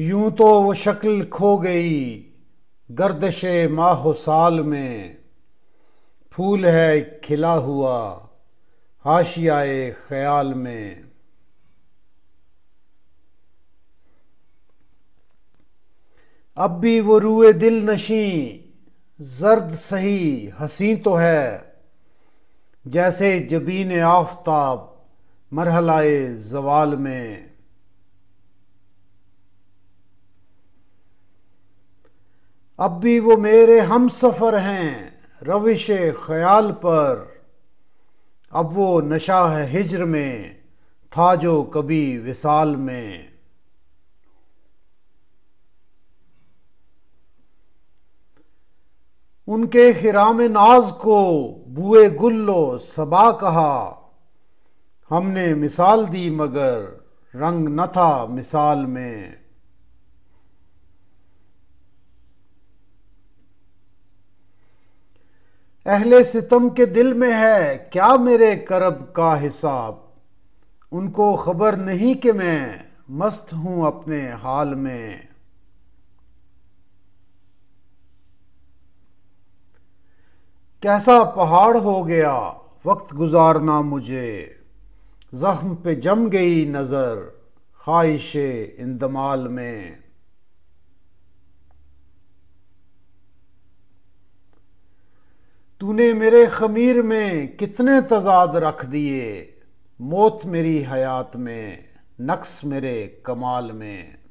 यूं तो वो शक्ल खो गई गर्दश माह साल में फूल है खिला हुआ हाशियाए ख्याल में अब भी वो रूए दिल नशी जर्द सही हसी तो है जैसे जबीन आफताब मरहलाए जवाल में अब भी वो मेरे हम सफ़र हैं रविश ख्याल पर अब वो नशा है हिजर में था जो कभी विसाल में उनके हिराम नाज को बुए गुल्लो सबा कहा हमने मिसाल दी मगर रंग न था मिसाल में अहले सितम के दिल में है क्या मेरे करब का हिसाब उनको खबर नहीं कि मैं मस्त हूं अपने हाल में कैसा पहाड़ हो गया वक्त गुजारना मुझे जख्म पे जम गई नज़र ख्वाहिश इंदमाल में तूने मेरे खमीर में कितने तजाद रख दिए मौत मेरी हयात में नक्स मेरे कमाल में